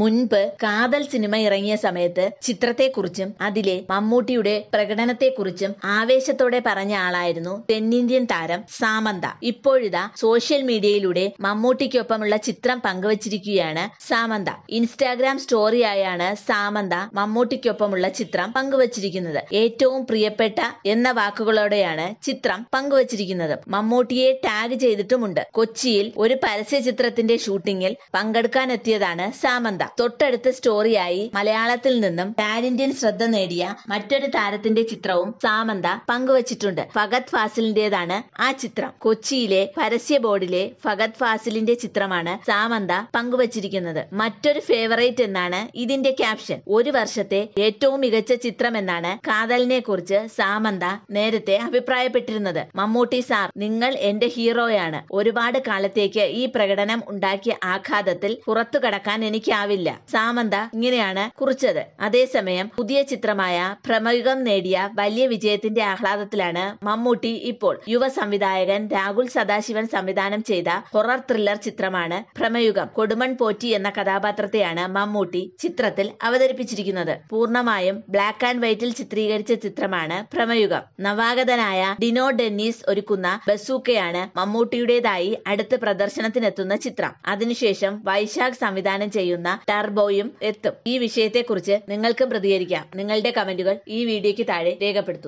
മുൻപ് കാതൽ സിനിമ ഇറങ്ങിയ സമയത്ത് ചിത്രത്തെക്കുറിച്ചും അതിലെ മമ്മൂട്ടിയുടെ പ്രകടനത്തെക്കുറിച്ചും ആവേശത്തോടെ പറഞ്ഞ ആളായിരുന്നു തെന്നിന്ത്യൻ താരം സാമന്ത ഇപ്പോഴിതാ സോഷ്യൽ മീഡിയയിലൂടെ മമ്മൂട്ടിക്കൊപ്പമുള്ള ചിത്രം പങ്കുവച്ചിരിക്കുകയാണ് സാമന്ത ഇൻസ്റ്റാഗ്രാം സ്റ്റോറിയായാണ് സാമന്ത മമ്മൂട്ടിക്കൊപ്പമുള്ള ചിത്രം പങ്കുവച്ചിരിക്കുന്നത് ഏറ്റവും പ്രിയപ്പെട്ട എന്ന വാക്കുകളോടെയാണ് ചിത്രം പങ്കുവച്ചിരിക്കുന്നത് മമ്മൂട്ടിയെ ടാഗ് ചെയ്തിട്ടുമുണ്ട് കൊച്ചിയിൽ ഒരു പരസ്യ ചിത്രത്തിന്റെ ഷൂട്ടിങ്ങിൽ പങ്കെടുക്കാനെത്തിയതാണ് സാമന്ത നന്ദ തൊട്ടടുത്ത സ്റ്റോറിയായി മലയാളത്തിൽ നിന്നും പാൻ ഇന്ത്യൻ ശ്രദ്ധ നേടിയ മറ്റൊരു താരത്തിന്റെ ചിത്രവും സാമന്ത പങ്കുവച്ചിട്ടുണ്ട് ഫഗത് ഫാസിലിന്റേതാണ് ആ ചിത്രം കൊച്ചിയിലെ പരസ്യ ബോർഡിലെ ഫഗത് ഫാസിലിന്റെ ചിത്രമാണ് സാമന്ത പങ്കുവച്ചിരിക്കുന്നത് മറ്റൊരു ഫേവറേറ്റ് എന്നാണ് ഇതിന്റെ ക്യാപ്ഷൻ ഒരു വർഷത്തെ ഏറ്റവും മികച്ച ചിത്രം എന്നാണ് കാതലിനെ കുറിച്ച് സാമന്ത നേരത്തെ അഭിപ്രായപ്പെട്ടിരുന്നത് മമ്മൂട്ടി സാർ നിങ്ങൾ എന്റെ ഹീറോയാണ് ഒരുപാട് കാലത്തേക്ക് ഈ പ്രകടനം ഉണ്ടാക്കിയ ആഘാതത്തിൽ പുറത്തു കടക്കാൻ എനിക്ക് ഉണ്ടാവില്ല സാമന്ത ഇങ്ങനെയാണ് കുറിച്ചത് അതേസമയം പുതിയ ചിത്രമായ ഭ്രമയുഗം നേടിയ വലിയ വിജയത്തിന്റെ ആഹ്ലാദത്തിലാണ് മമ്മൂട്ടി ഇപ്പോൾ യുവ സംവിധായകൻ രാഹുൽ സദാശിവൻ സംവിധാനം ചെയ്ത ഹൊറർ ത്രില്ലർ ചിത്രമാണ് ഭ്രമയുഗം കൊടുമൺ പോറ്റി എന്ന കഥാപാത്രത്തെയാണ് മമ്മൂട്ടി ചിത്രത്തിൽ അവതരിപ്പിച്ചിരിക്കുന്നത് പൂർണ്ണമായും ബ്ലാക്ക് ആൻഡ് വൈറ്റിൽ ചിത്രീകരിച്ച ചിത്രമാണ് ഭ്രമയുഗം നവാഗതനായ ഡിനോ ഡെന്നീസ് ഒരുക്കുന്ന ബസൂക്കയാണ് മമ്മൂട്ടിയുടേതായി അടുത്ത പ്രദർശനത്തിനെത്തുന്ന ചിത്രം അതിനുശേഷം വൈശാഖ് സംവിധാനം ചെയ്യുന്ന ടർബോയും എത്തും ഈ വിഷയത്തെക്കുറിച്ച് നിങ്ങൾക്കും പ്രതികരിക്കാം നിങ്ങളുടെ കമന്റുകൾ ഈ വീഡിയോയ്ക്ക് താഴെ രേഖപ്പെടുത്തും